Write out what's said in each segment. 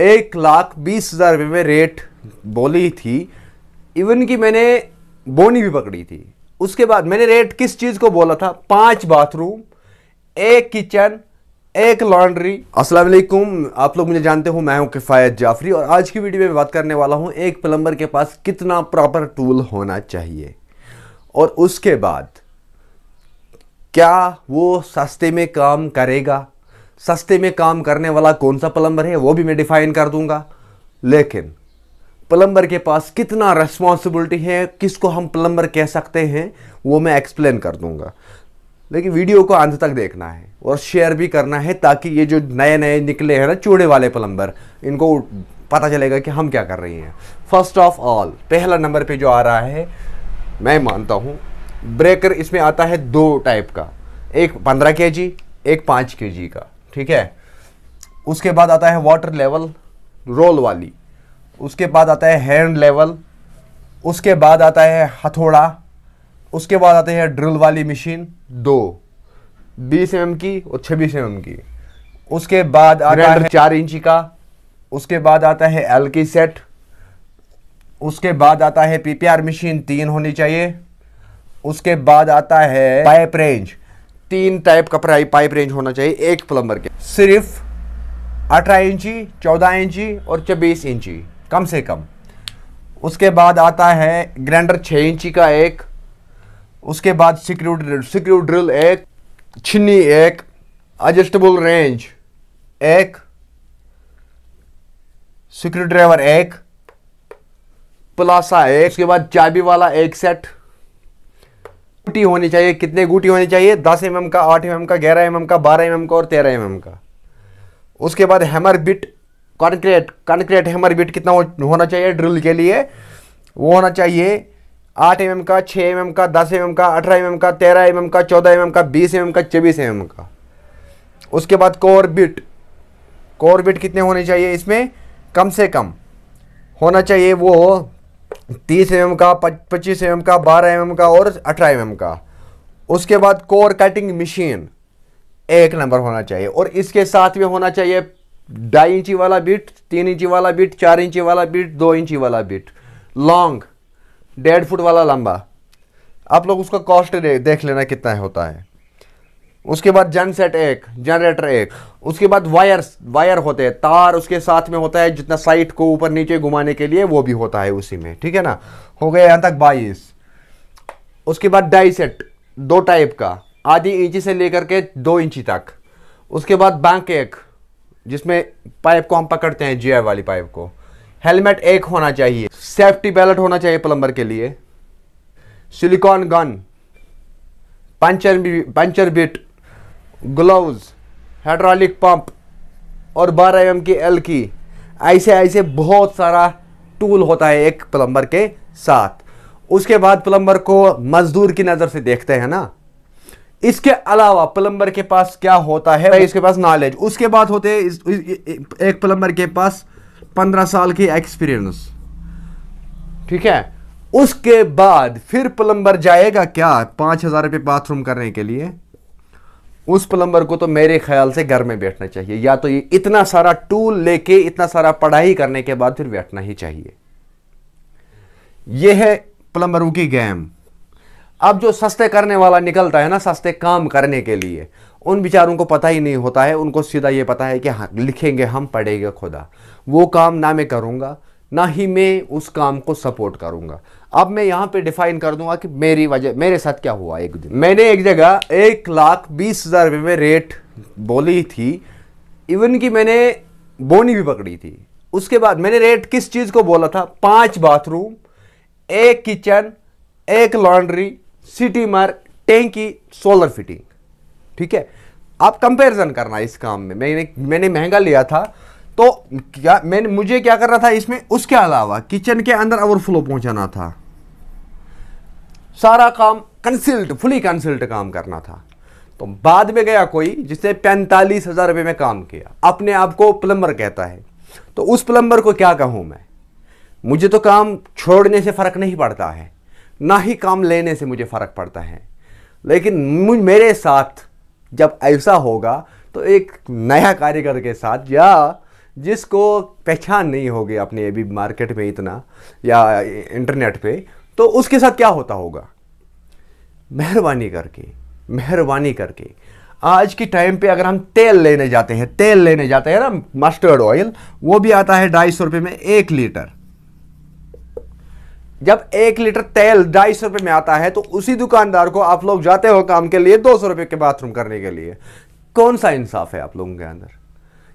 एक लाख बीस हज़ार रुपये में रेट बोली थी इवन कि मैंने बोनी भी पकड़ी थी उसके बाद मैंने रेट किस चीज़ को बोला था पांच बाथरूम एक किचन एक लॉन्ड्री अस्सलाम वालेकुम आप लोग मुझे जानते हो मैं हूं किफ़ायत जाफरी और आज की वीडियो में बात करने वाला हूं एक प्लम्बर के पास कितना प्रॉपर टूल होना चाहिए और उसके बाद क्या वो सस्ते में काम करेगा सस्ते में काम करने वाला कौन सा प्लम्बर है वो भी मैं डिफाइन कर दूंगा लेकिन प्लम्बर के पास कितना रेस्पॉन्सिबिलिटी है किसको हम प्लम्बर कह सकते हैं वो मैं एक्सप्लेन कर दूंगा लेकिन वीडियो को अंत तक देखना है और शेयर भी करना है ताकि ये जो नए नए निकले हैं ना चूड़े वाले प्लम्बर इनको पता चलेगा कि हम क्या कर रहे हैं फर्स्ट ऑफ ऑल पहला नंबर पे जो आ रहा है मैं मानता हूँ ब्रेकर इसमें आता है दो टाइप का एक पंद्रह के जी एक पाँच के जी का ठीक है उसके बाद आता है वाटर लेवल रोल वाली उसके बाद आता है हैंड लेवल उसके बाद आता है हथौड़ा उसके बाद आते हैं ड्रिल वाली मशीन दो बीस एम mm की और छब्बीस एम mm की उसके बाद आता है चार इंची का उसके बाद आता है एल की सेट उसके बाद आता है पीपीआर मशीन तीन होनी चाहिए उसके बाद आता है पाइप रेंज तीन टाइप का पाइप रेंज होना चाहिए एक प्लम्बर के सिर्फ अठारह इंची चौदह इंची और चौबीस इंची कम से कम उसके बाद आता है ग्राइंडर छः इंची का एक उसके बाद सिक्रू ड्रिल सिक्रू ड्रिल एक छिन्नी एक एडजस्टेबल रेंज एक सिक्रू ड्राइवर एक प्लासा एक उसके बाद चाबी वाला एक सेट गुटी होनी चाहिए कितने गुटी होनी चाहिए दस एम mm का आठ एम mm का ग्यारह एम mm का बारह एम mm का और तेरह एम mm का उसके बाद hammer bit concrete concrete hammer bit कितना होना चाहिए ड्रिल के लिए वो होना चाहिए आठ एम एम का छः एम एम का दस एम एम का अठारह एम का तेरह एम का चौदह एम का बीस एम का चौबीस एम का उसके बाद कोर बिट कोर बिट कितने होने चाहिए इसमें कम से कम होना चाहिए वो तीस एम mm का पच्चीस एम mm का बारह एम mm का और अठारह एम mm का उसके बाद कोर कटिंग मशीन एक नंबर होना चाहिए और इसके साथ में होना चाहिए ढाई इंची वाला बिट तीन इंची वाला बिट चार इंची वाला बिट दो इंची वाला बिट लॉन्ग डेढ़ फुट वाला लंबा आप लोग उसका कॉस्ट देख लेना कितना होता है उसके बाद जनसेट एक जनरेटर एक उसके बाद वायर्स वायर होते हैं तार उसके साथ में होता है जितना साइट को ऊपर नीचे घुमाने के लिए वो भी होता है उसी में ठीक है ना हो गया यहाँ तक बाईस उसके बाद डाई सेट दो टाइप का आधी इंची से लेकर के दो इंची तक उसके बाद बैंक एक जिसमें पाइप को हम पकड़ते हैं जी वाली पाइप को हेलमेट एक होना चाहिए सेफ्टी बेल्ट होना चाहिए प्लम्बर के लिए silicon gun puncture puncture bit gloves hydraulic pump और बारह एम की एल की ऐसे ऐसे बहुत सारा टूल होता है एक प्लम्बर के साथ उसके बाद प्लम्बर को मजदूर की नज़र से देखते हैं ना इसके अलावा प्लम्बर के पास क्या होता है इसके पास नॉलेज उसके बाद होते हैं एक प्लम्बर के पास पंद्रह साल की एक्सपीरियंस ठीक है उसके बाद फिर प्लम्बर जाएगा क्या पाँच हज़ार रुपये बाथरूम करने के लिए उस प्लम्बर को तो मेरे ख्याल से घर में बैठना चाहिए या तो ये इतना सारा टूल लेके इतना सारा पढ़ाई करने के बाद फिर बैठना ही चाहिए यह है प्लम्बरों की गेम अब जो सस्ते करने वाला निकलता है ना सस्ते काम करने के लिए उन बिचारों को पता ही नहीं होता है उनको सीधा ये पता है कि हाँ लिखेंगे हम पढ़ेंगे खुदा वो काम ना मैं करूँगा ना ही मैं उस काम को सपोर्ट करूँगा अब मैं यहाँ पे डिफाइन कर दूंगा कि मेरी वजह मेरे साथ क्या हुआ एक दिन मैंने एक जगह एक लाख बीस हज़ार रुपये में रेट बोली थी इवन कि मैंने बोनी भी पकड़ी थी उसके बाद मैंने रेट किस चीज़ को बोला था पांच बाथरूम एक किचन एक लॉन्ड्री सिटी मार टैंकी सोलर फिटिंग ठीक है आप कंपैरिजन करना इस काम में मैंने मैंने महंगा लिया था तो क्या मैंने मुझे क्या करना था इसमें उसके अलावा किचन के अंदर ओवरफ्लो पहुंचाना था सारा काम कंसल्ट फुली कंसल्ट काम करना था तो बाद में गया कोई जिसने पैंतालीस हज़ार रुपये में काम किया अपने आप को प्लम्बर कहता है तो उस प्लम्बर को क्या कहूँ मैं मुझे तो काम छोड़ने से फ़र्क नहीं पड़ता है ना ही काम लेने से मुझे फ़र्क पड़ता है लेकिन मेरे साथ जब ऐसा होगा तो एक नया कारीगर के साथ या जिसको पहचान नहीं होगी अपने अभी मार्केट में इतना या इंटरनेट पे तो उसके साथ क्या होता होगा मेहरबानी करके मेहरबानी करके आज के टाइम पे अगर हम तेल लेने जाते हैं तेल लेने जाते हैं ना मस्टर्ड ऑयल वो भी आता है ढाई सौ रुपये में एक लीटर जब एक लीटर तेल ढाई सौ रुपये में आता है तो उसी दुकानदार को आप लोग जाते हो काम के लिए दो सौ रुपये के बाथरूम करने के लिए कौन सा इंसाफ है आप लोगों के अंदर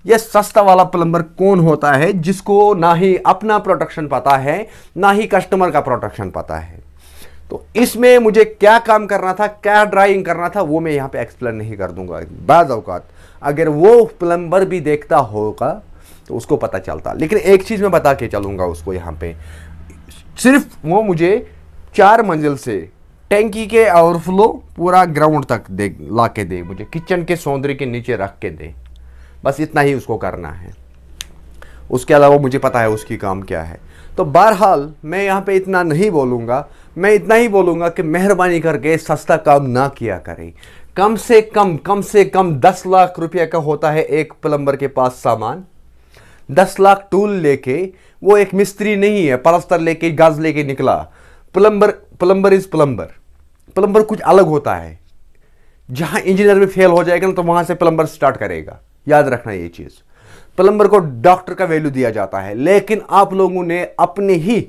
ये सस्ता वाला प्लम्बर कौन होता है जिसको ना ही अपना प्रोटेक्शन पता है ना ही कस्टमर का प्रोटेक्शन पता है तो इसमें मुझे क्या काम करना था क्या ड्राइंग करना था वो मैं यहाँ पे एक्सप्लेन नहीं कर दूंगा बाद अवकात अगर वो प्लम्बर भी देखता होगा तो उसको पता चलता लेकिन एक चीज़ मैं बता के चलूँगा उसको यहाँ पे सिर्फ वो मुझे चार मंजिल से टैंकी के ओवरफ्लो पूरा ग्राउंड तक दे ला के दे मुझे किचन के सौंदर्य के नीचे रख के दे बस इतना ही उसको करना है उसके अलावा मुझे पता है उसकी काम क्या है तो बहरहाल मैं यहाँ पे इतना नहीं बोलूँगा मैं इतना ही बोलूँगा कि मेहरबानी करके सस्ता काम ना किया करें कम से कम कम से कम दस लाख रुपये का होता है एक प्लम्बर के पास सामान दस लाख टूल लेके वो एक मिस्त्री नहीं है पलस्तर लेके गाज लेके निकला plumber plumber is plumber plumber कुछ अलग होता है जहाँ इंजीनियर भी फेल हो जाएगा ना तो वहाँ से प्लम्बर स्टार्ट करेगा याद रखना ये चीज़ प्लम्बर को डॉक्टर का वैल्यू दिया जाता है लेकिन आप लोगों ने अपने ही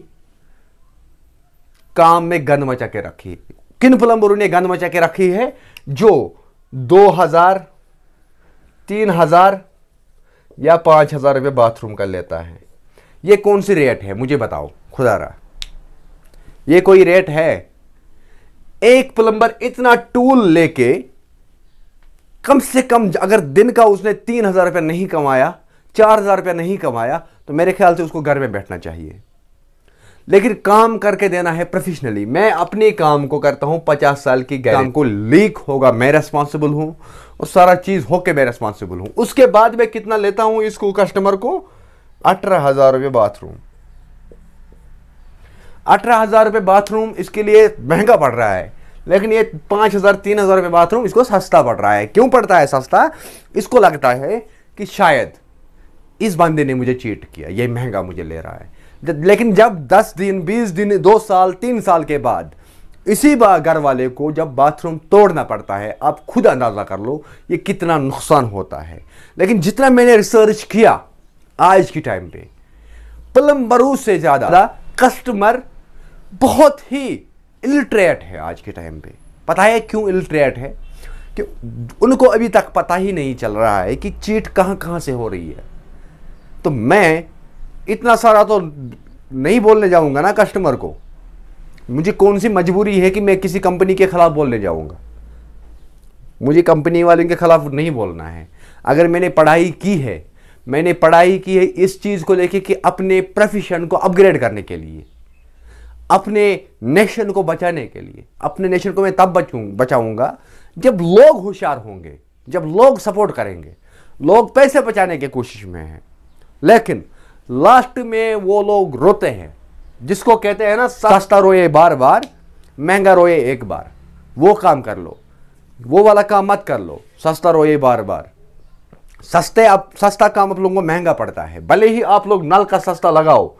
काम में गंद मचा के रखी किन प्लम्बरों ने गंद मचा के रखी है जो दो हजार तीन हजार या 5000 हजार रुपये बाथरूम का लेता है ये कौन सी रेट है मुझे बताओ खुदा रहा ये कोई रेट है एक प्लम्बर इतना टूल लेके कम से कम अगर दिन का उसने तीन हज़ार रुपया नहीं कमाया चार हज़ार रुपया नहीं कमाया तो मेरे ख्याल से उसको घर में बैठना चाहिए लेकिन काम करके देना है प्रोफेशनली मैं अपने काम को करता हूं पचास साल की काम को लीक होगा मैं रेस्पॉन्सिबल हूं और सारा चीज़ होके मैं रेस्पॉन्सिबल हूं उसके बाद मैं कितना लेता हूं इसको कस्टमर को अठारह हज़ार रुपये बाथरूम अठारह हज़ार रुपये बाथरूम इसके लिए महंगा पड़ रहा है लेकिन ये पाँच हज़ार तीन हज़ार में बाथरूम इसको सस्ता पड़ रहा है क्यों पड़ता है सस्ता इसको लगता है कि शायद इस बंदे ने मुझे चीट किया ये महंगा मुझे ले रहा है लेकिन जब दस दिन बीस दिन दो साल तीन साल के बाद इसी घर वाले को जब बाथरूम तोड़ना पड़ता है आप खुद अंदाज़ा कर लो ये कितना नुकसान होता है लेकिन जितना मैंने रिसर्च किया आज की टाइम पे पलम्बरू से ज़्यादा कस्टमर बहुत ही इलिट्रेट है आज के टाइम पे पता है क्यों इलिट्रेट है कि उनको अभी तक पता ही नहीं चल रहा है कि चीट कहाँ कहाँ से हो रही है तो मैं इतना सारा तो नहीं बोलने जाऊँगा ना कस्टमर को मुझे कौन सी मजबूरी है कि मैं किसी कंपनी के ख़िलाफ़ बोलने जाऊँगा मुझे कंपनी वालों के ख़िलाफ़ नहीं बोलना है अगर मैंने पढ़ाई की है मैंने पढ़ाई की है इस चीज़ को लेके कि अपने प्रोफेशन को अपग्रेड करने के लिए अपने नेशन को बचाने के लिए अपने नेशन को मैं तब बचू बचाऊंगा जब लोग होशियार होंगे जब लोग सपोर्ट करेंगे लोग पैसे बचाने की कोशिश में हैं लेकिन लास्ट में वो लोग रोते हैं जिसको कहते हैं ना सस्ता रोए बार बार महंगा रोए एक बार वो काम कर लो वो वाला काम मत कर लो सस्ता रोए बार बार सस्ते आप सस्ता काम आप लोगों को महंगा पड़ता है भले ही आप लोग नल का सस्ता लगाओ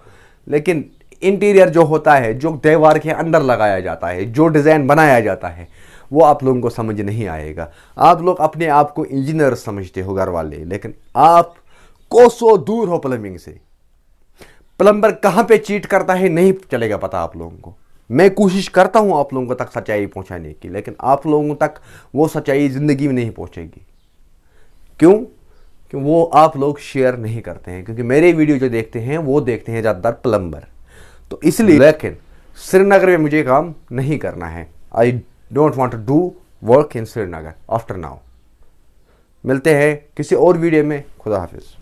लेकिन इंटीरियर जो होता है जो दीवार के अंदर लगाया जाता है जो डिज़ाइन बनाया जाता है वो आप लोगों को समझ नहीं आएगा आप लोग अपने आप को इंजीनियर समझते हो घर वाले लेकिन आप कोसो दूर हो प्लम्बिंग से प्लम्बर कहाँ पे चीट करता है नहीं चलेगा पता आप लोगों को मैं कोशिश करता हूँ आप लोगों तक सच्चाई पहुँचाने की लेकिन आप लोगों तक वो सच्चाई ज़िंदगी में नहीं पहुँचेगी क्यों क्यों वो आप लोग शेयर नहीं करते हैं क्योंकि मेरे वीडियो जो देखते हैं वो देखते हैं ज़्यादातर प्लम्बर तो इसलिए लेकिन श्रीनगर में मुझे काम नहीं करना है I don't want to do work in Srinagar after now मिलते हैं किसी और वीडियो में खुदा हाफिज़